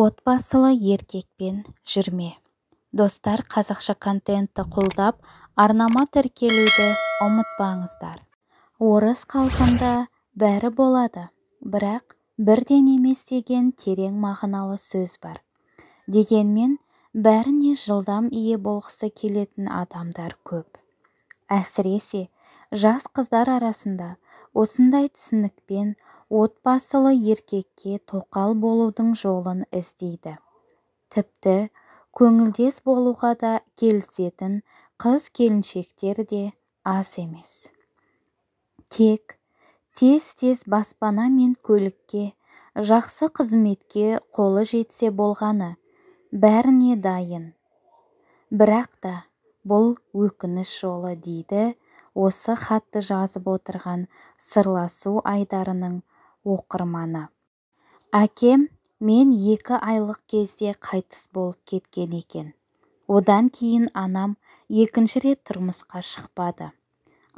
отбасылы еркекпен жүрме достар қазақша контентті қолдап арнама тіркелуді ұмытпаңыздар орыс халқында бәрі болады бірақ бірден емес деген терең мағыналы сөз бар дегенмен бәріне жылдам ие болғысы келетін адамдар көп әсіресе жас қыздар арасында осындай түсінікпен отбасылы еркекке тоқал болудың жолын іздейді тіпті көңілдес болуға да келісетін қыз келіншектер де аз емес тек тез тез баспана мен көлікке жақсы қызметке қолы жетсе болғаны бәріне дайын бірақ та бұл өкініш жолы дейді осы хатты жазып отырған сырласу айдарының оқырманы әкем мен екі айлық кезде қайтыс болып кеткен екен одан кейін анам екінші рет тұрмысқа шықпады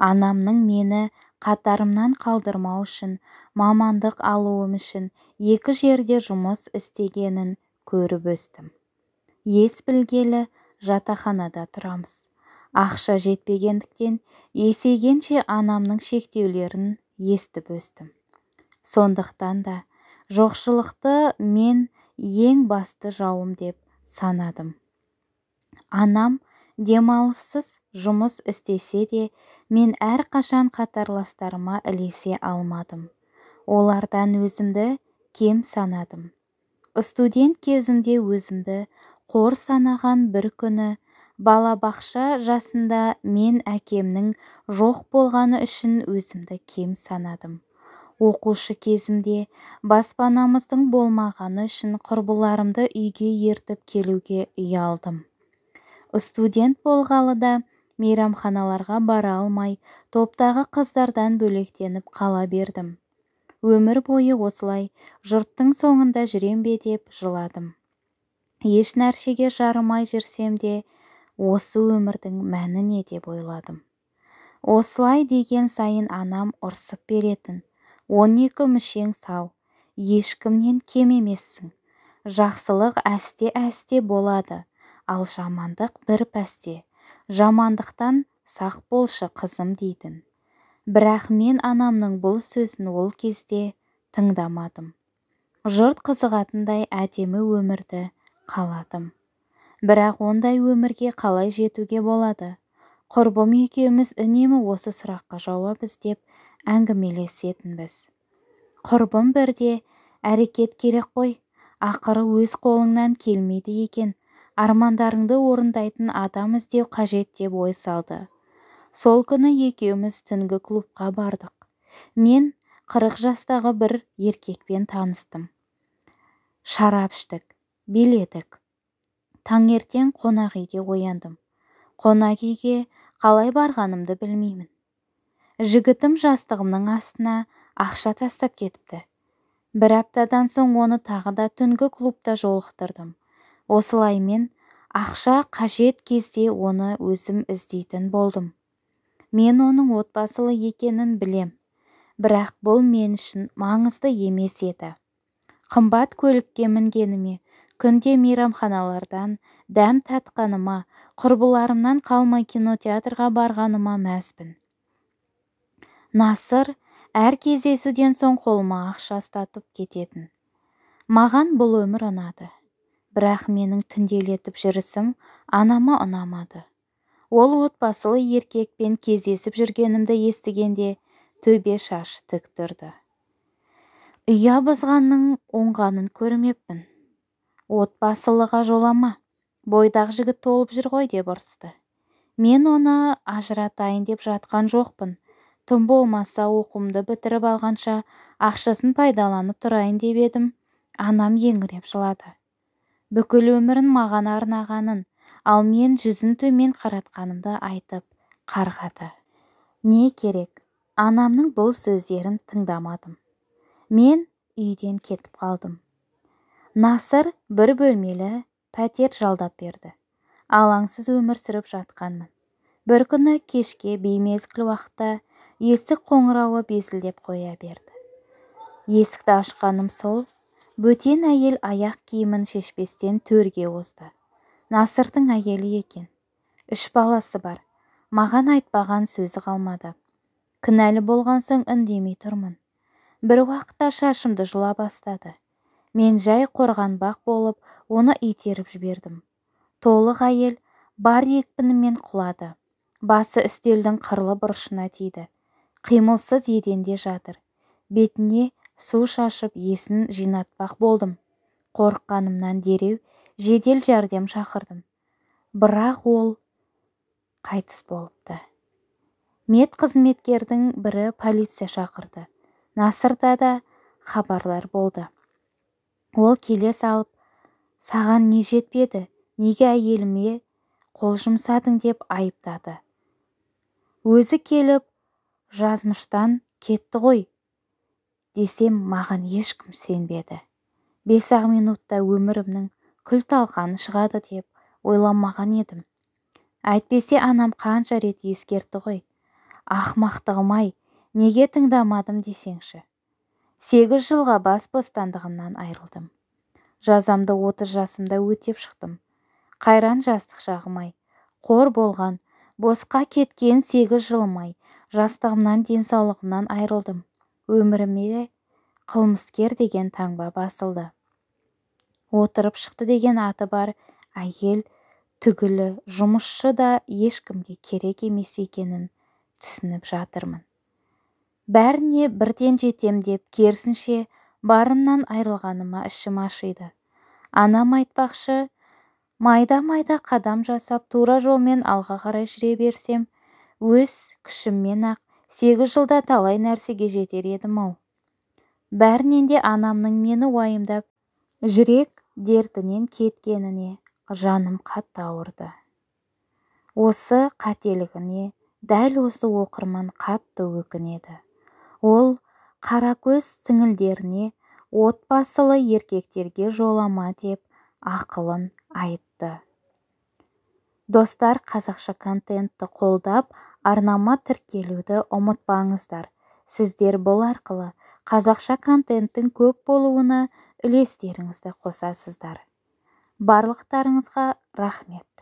анамның мені қатарымнан қалдырмау үшін мамандық алуым үшін екі жерде жұмыс істегенін көріп өстім ес білгелі жатақханада тұрамыз ақша жетпегендіктен есейгенше анамның шектеулерін естіп өстім сондықтан да жоқшылықты мен ең басты жауым деп санадым анам демалыссыз жұмыс істесе де мен әр қашан қатарластарыма ілесе алмадым олардан өзімді кем санадым студент кезімде өзімді қор санаған бір күні балабақша жасында мен әкемнің жоқ болғаны үшін өзімді кем санадым оқушы кезімде баспанамыздың болмағаны үшін құрбыларымды үйге ертіп келуге ұялдым студент болғалы да мейрамханаларға бара алмай топтағы қыздардан бөлектеніп қала бердім өмір бойы осылай жұрттың соңында жүрем бе деп жыладым еш нәрсеге жарымай жүрсем де осы өмірдің мәні не деп ойладым осылай деген сайын анам ұрсып беретін он екі мүшең сау ешкімнен кем емессің жақсылық әсте әсте болады ал жамандық бір пәсте жамандықтан сақ болшы қызым дейтін бірақ мен анамның бұл сөзін ол кезде тыңдамадым жұрт қызығатындай әдемі өмірді қаладым бірақ ондай өмірге қалай жетуге болады құрбым екеуміз үнемі осы сұраққа жауап іздеп әңгімелесетінбіз құрбым бірде әрекет керек қой ақыры өз қолыңнан келмейді екен армандарыңды орындайтын адам іздеу қажет деп ой салды сол күні екеуміз түнгі клубқа бардық мен қырық жастағы бір еркекпен таныстым шарап іштік биледік таңертең қонақ үйде ояндым қонақ үйге қалай барғанымды білмеймін жігітім жастығымның астына ақша тастап кетіпті бір аптадан соң оны тағы да түнгі клубта жолықтырдым Осылай мен ақша қажет кезде оны өзім іздейтін болдым мен оның отбасылы екенін білем бірақ бұл мен үшін маңызды емес еді қымбат көлікке мінгеніме күнде мейрамханалардан дәм татқаныма құрбыларымнан қалмай кинотеатрға барғаныма мәзбін насыр әр кездесуден соң қолыма ақша ұстатып кететін маған бұл өмір ұнады бірақ менің түнделетіп жүрісім анама ұнамады ол отбасылы еркекпен кездесіп жүргенімді естігенде төбе шаш тік тұрды ұя бұзғанның оңғанын көрмеппін отбасылыға жолама бойдақ жігіт толып жүр ғой деп ұрысты мен оны ажыратайын деп жатқан жоқпын тым болмаса оқымды бітіріп алғанша ақшасын пайдаланып тұрайын деп едім анам еңіреп жылады бүкіл өмірін маған арнағанын ал мен жүзін төмен қаратқанымды айтып қарғады не керек анамның бұл сөздерін тыңдамадым мен үйден кетіп қалдым насыр бір бөлмелі пәтер жалдап берді алаңсыз өмір сүріп жатқанмын бір күні кешке беймезгіл уақытта есік қоңырауы безілдеп қоя берді есікті ашқаным сол бөтен әйел аяқ киімін шешпестен төрге озды насырдың әйелі екен үш баласы бар маған айтпаған сөзі қалмады кінәлі болғансың соң үндемей тұрмын бір уақытта шашымды жұла бастады мен жай қорғанбақ болып оны итеріп жібердім толық әйел бар екпінімен құлады басы үстелдің қырлы бұрышына тиді қимылсыз еденде жатыр бетіне су шашып есін жинатпақ болдым қорыққанымнан дереу жедел жәрдем шақырдым бірақ ол қайтыс болыпты қызметкердің бірі полиция шақырды насырда да хабарлар болды ол келе салып саған не жетпеді неге әйеліме қол жұмсадың деп айыптады өзі келіп жазмыштан кетті ғой десем маған ешкім сенбеді бес-ақ минутта өмірімнің күл талқаны шығады деп ойламаған едім әйтпесе анам қанша рет ескертті ғой ақмақтығым ай неге тыңдамадым десеңші сегіз жылға бас бостандығымнан айырылдым жазамды отыз жасымда өтеп шықтым қайран жастық шағым ай қор болған босқа кеткен сегіз жылым ай жастығымнан денсаулығымнан айырылдым өміріме қылмыскер деген таңба басылды отырып шықты деген аты бар әйел түгілі жұмысшы да ешкімге керек емес екенін түсініп жатырмын бәріне бірден жетем деп керісінше барымнан айрылғаныма ішім ашиды анам айтпақшы майда-майда қадам жасап тура жолмен алға қарай жүре берсем өз күшіммен-ақ сегіз жылда талай нәрсеге жетер едім-ау бәрінен де анамның мені уайымдап жүрек дертінен кеткеніне жаным қатты ауырды осы қателігіне дәл осы оқырман қатты өкінеді ол қаракөз сіңілдеріне отбасылы еркектерге жолама деп ақылын айтты достар қазақша контентті қолдап арнама тіркелуді ұмытпаңыздар сіздер бұл арқылы қазақша контенттің көп болуына үлестеріңізді қосасыздар барлықтарыңызға рахмет